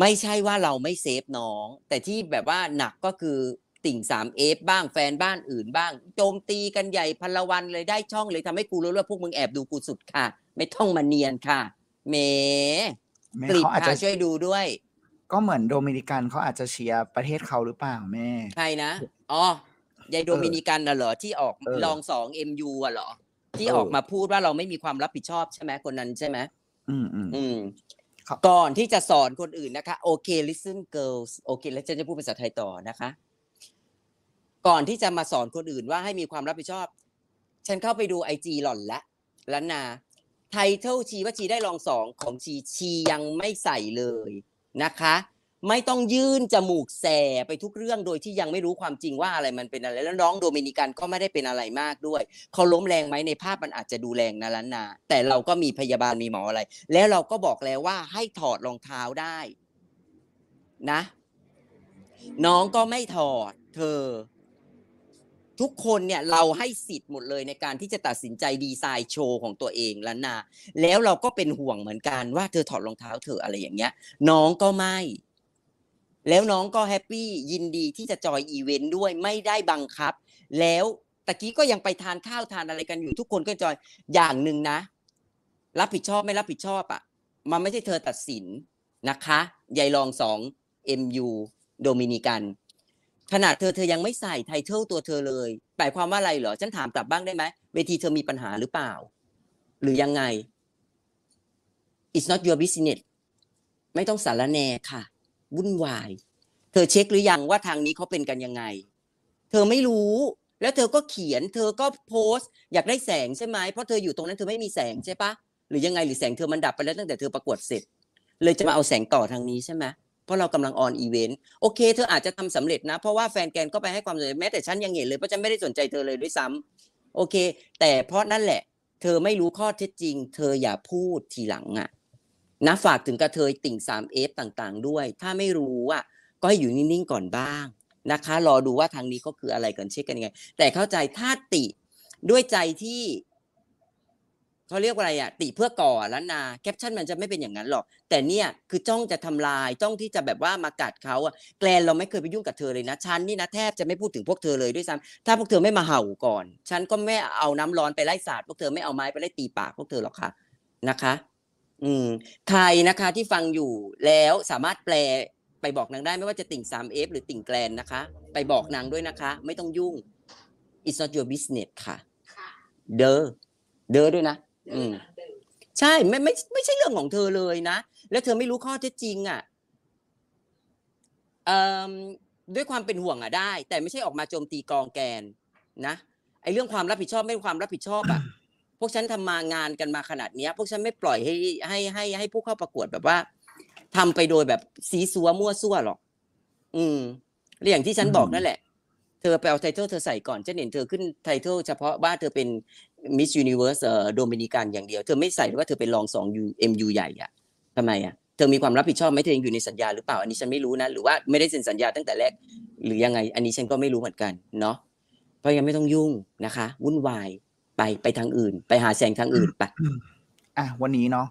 ไม่ใช่ว่าเราไม่เซฟน้อง แต่ที่แบบว่าหนักก็คือติ่งสามเอฟบ้างแฟนบ้านอื่นบ้าง โจมตีกันใหญ่พลวันเลยได้ช่องเลยทำให้กูรู้ว่าพวกมึงแอบดูกูสุดค่ะ ไม่ต้องมาเนียนค่ะเมกรีบค่ะช่วยดูด้วย ก็เหมือนโดมินิกันเขาอาจจะเชียร์ประเทศเขาหรือเปล่า แม่ใช่นะอ๋อยายโดมินิกันน่ะเหรอที่ออกลองสองเอ็มยูอ่ะเหรอที่ออกมาพูดว่าเราไม่มีความรับผิดชอบใช่ไหมคนนั้นใช่ไหมอืมอืมก่อนที่จะสอนคนอื่นนะคะโอเค listen girls โอเคแล้วฉันจะพูดภาษาไทยต่อนะคะ ก่อนที่จะมาสอนคนอื่นว่าให้มีความรับผิดชอบ ฉันเข้าไปดูไอจีหล่อนละล้านนาไทเทิลชีว่าชีได้รองสองของชีชียังไม่ใส่เลยนะคะไม่ต้องยื่นจมูกแสไปทุกเรื่องโดยที่ยังไม่รู้ความจริงว่าอะไรมันเป็นอะไร แล้วน้องโดมินิกันก็ไม่ได้เป็นอะไรมากด้วยเขาล้มแรงไหมในภาพมันอาจจะดูแรงนะลันนาแต่เราก็มีพยาบาลมีหมออะไร แล้วเราก็บอกแล้วว่า ให้ถอดรองเท้าได้ นะ น้องก็ไม่ถอด เธอ ทุกคนเนี่ย เราให้สิทธิ์หมดเลยในการที่จะตัดสินใจดีไซน์โชว์ของตัวเองลันนา แล้วเราก็เป็นห่วงเหมือนกัน ว่าเธอถอดรองเท้า เธออะไรอย่างเงี้ย น้องก็ไม่แล้วน้องก็แฮปปี้ ยินดีที่จะจอยอีเวนต์ด้วยไม่ได้บังคับ แล้วตะกี้ก็ยังไปทานข้าว ทานอะไรกันอยู่ทุกคนก็จอยอย่างหนึ่งนะ รับผิดชอบไม่รับผิดชอบอะ่ะ มันไม่ใช่เธอตัดสินนะคะยายรองสอง MU โดมินิกันขนาดเธอเธอยังไม่ใส่ ไทเทลตัวเธอเลยหมายความว่าอะไรเหรอ ฉันถามกลับบ้างได้ไหมเวทีเธอมีปัญหาหรือเปล่า หรือยังไง it's not your business ไม่ต้องสารแนค่ะวุ่นวาย เธอเช็คหรือยังว่าทางนี้เขาเป็นกันยังไง เธอไม่รู้ แล้วเธอก็เขียน เธอก็โพสต์อยากได้แสงใช่ไหม เพราะเธออยู่ตรงนั้นเธอไม่มีแสงใช่ปะ หรือยังไง หรือแสงเธอมันดับไปแล้วตั้งแต่เธอประกวดเสร็จ เลยจะมาเอาแสงต่อทางนี้ใช่ไหม เพราะเรากำลังออนอีเวนต์ โอเค เธออาจจะทำสำเร็จนะ เพราะว่าแฟนแกนก็ไปให้ความสนใจแม้แต่ฉันยังเห็นเลยเพราะฉันไม่ได้สนใจเธอเลยด้วยซ้ำโอเค แต่เพราะนั่นแหละ เธอไม่รู้ข้อเท็จจริง เธออย่าพูดทีหลังอ่ะนะฝากถึงกระเทยติ่ง 3F ต่างๆ ด้วยถ้าไม่รู้อ่ะก็อยู่นิ่ง ๆ ก่อนบ้างนะคะ รอดูว่าทางนี้เขาคืออะไรก่อนเช็คกันยังไง แต่เข้าใจถ้าติด้วยใจที่ เขาเรียกว่าอะไรอ่ะติเพื่อก่อล้านนาแคปชั่นมันจะไม่เป็นอย่างนั้นหรอก แต่เนี่ยคือจ้องจะทำลาย จ้องที่จะแบบว่ามากัดเขาอ่ะแกลนเราไม่เคยไปยุ่งกับเธอเลยนะฉันนี่นะแทบจะไม่พูดถึงพวกเธอเลยด้วยซ้ำถ้าพวกเธอไม่มาเห่าก่อนฉันก็ไม่เอาน้ำร้อนไปไล่สาดพวกเธอไม่เอาไม้ไปไล่ตีปากพวกเธอหรอกค่ะ นะคะอืมใครนะคะที่ฟังอยู่แล้วสามารถแปลไปบอกนางได้ไม่ว่าจะติ่ง 3F หรือติ่งแกลนนะคะ ไปบอกนางด้วยนะคะ ไม่ต้องยุ่ง it's not your business ค่ะเดอเดอด้วยนะอืมใช่ไม่ไม่ไม่ใช่เรื่องของเธอเลยนะแล้วเธอไม่รู้ข้อเท็จจริง อ่ะเอ่อด้วยความเป็นห่วงอ่ะได้ แต่ไม่ใช่ออกมาโจมตีกองแกน นะไอ้เรื่องความรับผิดชอบไม่ความรับผิดชอบอ่ะพวกฉันทำมางานกันมาขนาดเนี้ยพวกฉันไม่ปล่อยให้ให้ให้ให้ผู้เข้าประกวดแบบว่า ทำไปโดยแบบสีสัวมั่วซั่วหรอก อืม เรื่องที่ฉันบอกนั่นแหละ เธอไปเอาไทเทลเธอใส่ก่อนฉันเห็นเธอขึ้นไทเทลเฉพาะว่าเธอเป็นมิสยูนิเวอร์สโดมินิกันอย่างเดียว เธอไม่ใส่ว่าเธอเป็นรองสองยูเอ็มยูใหญ่อะทำไมอะ เธอมีความรับผิดชอบไหมเธออยู่ในสัญญาหรือเปล่า อันนี้ฉันไม่รู้นะ หรือว่าไม่ได้เซ็นสัญญาตั้งแต่แรก หรือยังไง อันนี้ฉันก็ไม่รู้เหมือนกัน เนาะ เพราะยังไม่ต้องยุ่งนะคะวุ่นวายไปไปทางอื่น ไปหาแสงทางอื่นไปอ่ะวันนี้เนาะ